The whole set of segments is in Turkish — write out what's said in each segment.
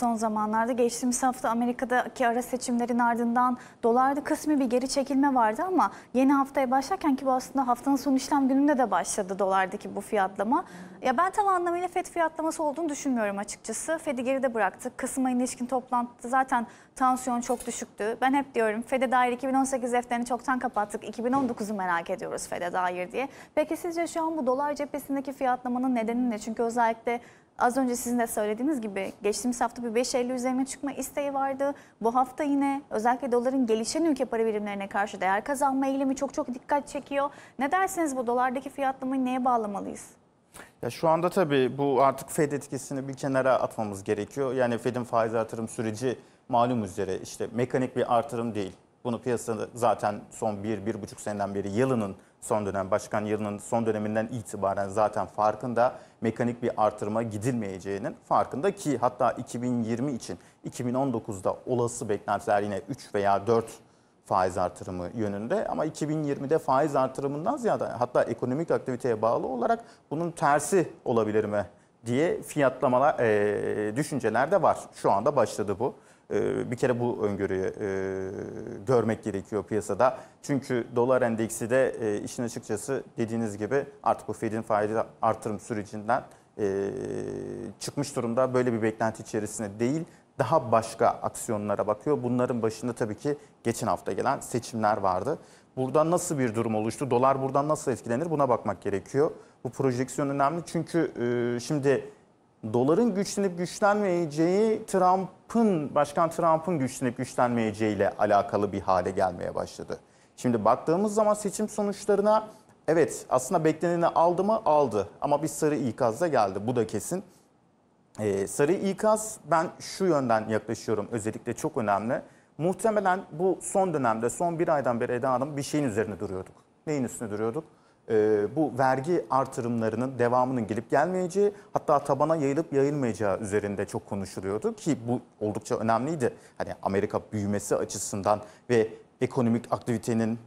Son zamanlarda geçtiğimiz hafta Amerika'daki ara seçimlerin ardından dolarda kısmi bir geri çekilme vardı ama yeni haftaya başlarken ki bu aslında haftanın son işlem gününde de başladı dolardaki bu fiyatlama. Ya ben tam anlamıyla FED fiyatlaması olduğunu düşünmüyorum açıkçası. FED'i geride bıraktı. Kasım ayına ilişkin toplantıda zaten tansiyon çok düşüktü. Ben hep diyorum FED'e dair 2018 defterini çoktan kapattık. 2019'u merak ediyoruz FED'e dair diye. Peki sizce şu an bu dolar cephesindeki fiyatlamanın nedeni ne? Çünkü özellikle Az önce sizin de söylediğiniz gibi geçtiğimiz hafta bir 5.50 üzerine çıkma isteği vardı. Bu hafta yine özellikle doların gelişen ülke para birimlerine karşı değer kazanma eğilimi çok çok dikkat çekiyor. Ne dersiniz bu dolardaki fiyatlamayı neye bağlamalıyız? Ya şu anda tabii bu artık Fed etkisini bir kenara atmamız gerekiyor. Yani Fed'in faiz artırım süreci malum üzere işte mekanik bir artırım değil. Bunu piyasada zaten son 1-1,5 seneden beri yılının son dönem, başkan yılının son döneminden itibaren zaten farkında mekanik bir artırma gidilmeyeceğinin farkında ki hatta 2020 için 2019'da olası beklentiler yine 3 veya 4 faiz artırımı yönünde ama 2020'de faiz artırımından ziyade hatta ekonomik aktiviteye bağlı olarak bunun tersi olabilir mi diye fiyatlamalar e, düşünceler de var. Şu anda başladı bu. Ee, bir kere bu öngörüyü e, görmek gerekiyor piyasada. Çünkü dolar endeksi de e, işin açıkçası dediğiniz gibi artık bu Fed'in faizi artırım sürecinden e, çıkmış durumda. Böyle bir beklenti içerisinde değil daha başka aksiyonlara bakıyor. Bunların başında tabii ki geçen hafta gelen seçimler vardı. Buradan nasıl bir durum oluştu? Dolar buradan nasıl etkilenir? Buna bakmak gerekiyor. Bu projeksiyon önemli çünkü şimdi doların güçlenip güçlenmeyeceği Trump'ın, Başkan Trump'ın güçlenip güçlenmeyeceğiyle alakalı bir hale gelmeye başladı. Şimdi baktığımız zaman seçim sonuçlarına evet aslında bekleneni aldı mı? Aldı. Ama bir sarı ikazla geldi. Bu da kesin. Ee, sarı ikaz ben şu yönden yaklaşıyorum özellikle çok önemli. Muhtemelen bu son dönemde son bir aydan beri Eda Hanım bir şeyin üzerine duruyorduk. Neyin üstüne duruyorduk? e, bu vergi artırımlarının devamının gelip gelmeyeceği hatta tabana yayılıp yayılmayacağı üzerinde çok konuşuluyordu ki bu oldukça önemliydi. Hani Amerika büyümesi açısından ve ekonomik aktivitenin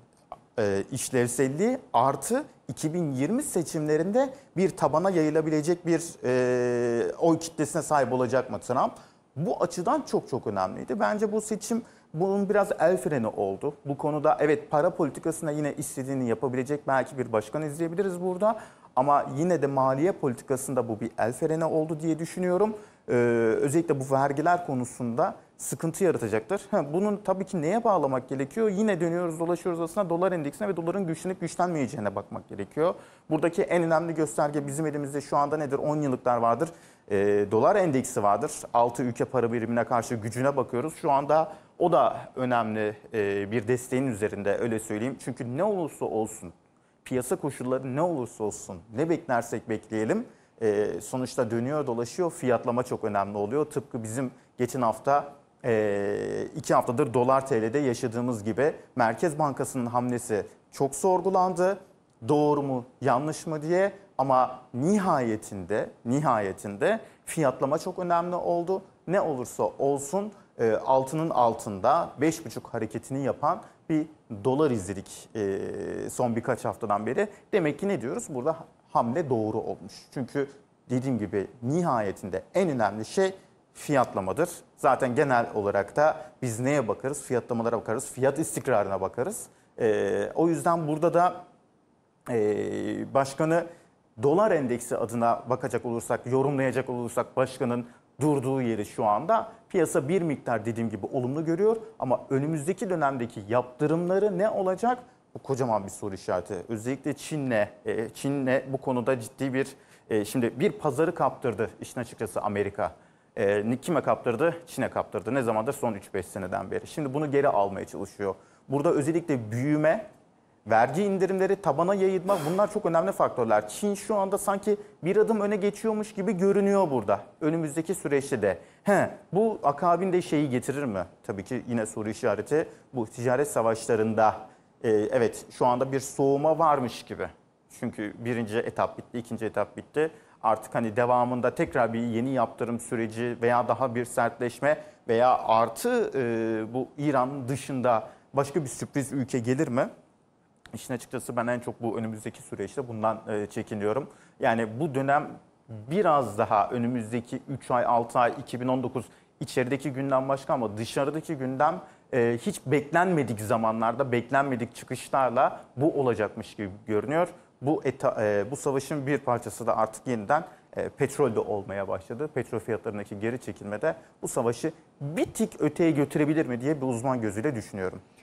e, işlevselliği artı 2020 seçimlerinde bir tabana yayılabilecek bir e, oy kitlesine sahip olacak mı Trump? Bu açıdan çok çok önemliydi. Bence bu seçim bunun biraz el freni oldu. Bu konuda evet para politikasına yine istediğini yapabilecek belki bir başkan izleyebiliriz burada. Ama yine de maliye politikasında bu bir el freni oldu diye düşünüyorum. Ee, özellikle bu vergiler konusunda sıkıntı yaratacaktır. bunun tabii ki neye bağlamak gerekiyor? Yine dönüyoruz dolaşıyoruz aslında dolar endeksine ve doların güçlenip güçlenmeyeceğine bakmak gerekiyor. Buradaki en önemli gösterge bizim elimizde şu anda nedir? 10 yıllıklar vardır. E, dolar endeksi vardır. 6 ülke para birimine karşı gücüne bakıyoruz. Şu anda o da önemli e, bir desteğin üzerinde öyle söyleyeyim. Çünkü ne olursa olsun piyasa koşulları ne olursa olsun ne beklersek bekleyelim e, sonuçta dönüyor dolaşıyor fiyatlama çok önemli oluyor. Tıpkı bizim geçen hafta e, iki haftadır dolar TL'de yaşadığımız gibi Merkez Bankası'nın hamlesi çok sorgulandı. Doğru mu yanlış mı diye ama nihayetinde nihayetinde fiyatlama çok önemli oldu. Ne olursa olsun e, altının altında 5,5 hareketini yapan bir dolar izledik e, son birkaç haftadan beri. Demek ki ne diyoruz? Burada hamle doğru olmuş. Çünkü dediğim gibi nihayetinde en önemli şey fiyatlamadır. Zaten genel olarak da biz neye bakarız? Fiyatlamalara bakarız, fiyat istikrarına bakarız. E, o yüzden burada da e, başkanı dolar endeksi adına bakacak olursak, yorumlayacak olursak başkanın durduğu yeri şu anda piyasa bir miktar dediğim gibi olumlu görüyor ama önümüzdeki dönemdeki yaptırımları ne olacak? Bu kocaman bir soru işareti. Özellikle Çin'le e, Çin'le bu konuda ciddi bir e, şimdi bir pazarı kaptırdı işin açıkçası Amerika e, kime kaptırdı? Çin'e kaptırdı. Ne zamandır? Son 3-5 seneden beri. Şimdi bunu geri almaya çalışıyor. Burada özellikle büyüme, vergi indirimleri, tabana yayılma bunlar çok önemli faktörler. Çin şu anda sanki bir adım öne geçiyormuş gibi görünüyor burada. Önümüzdeki süreçte de. He, bu akabinde şeyi getirir mi? Tabii ki yine soru işareti bu ticaret savaşlarında. E, evet şu anda bir soğuma varmış gibi. Çünkü birinci etap bitti, ikinci etap bitti. Artık hani devamında tekrar bir yeni yaptırım süreci veya daha bir sertleşme veya artı e, bu İran dışında başka bir sürpriz ülke gelir mi? İşin açıkçası ben en çok bu önümüzdeki süreçte bundan e, çekiniyorum. Yani bu dönem biraz daha önümüzdeki 3 ay, 6 ay, 2019 içerideki gündem başka ama dışarıdaki gündem e, hiç beklenmedik zamanlarda, beklenmedik çıkışlarla bu olacakmış gibi görünüyor bu eta, e, bu savaşın bir parçası da artık yeniden e, petrol olmaya başladı. Petrol fiyatlarındaki geri çekilme de bu savaşı bir tik öteye götürebilir mi diye bir uzman gözüyle düşünüyorum.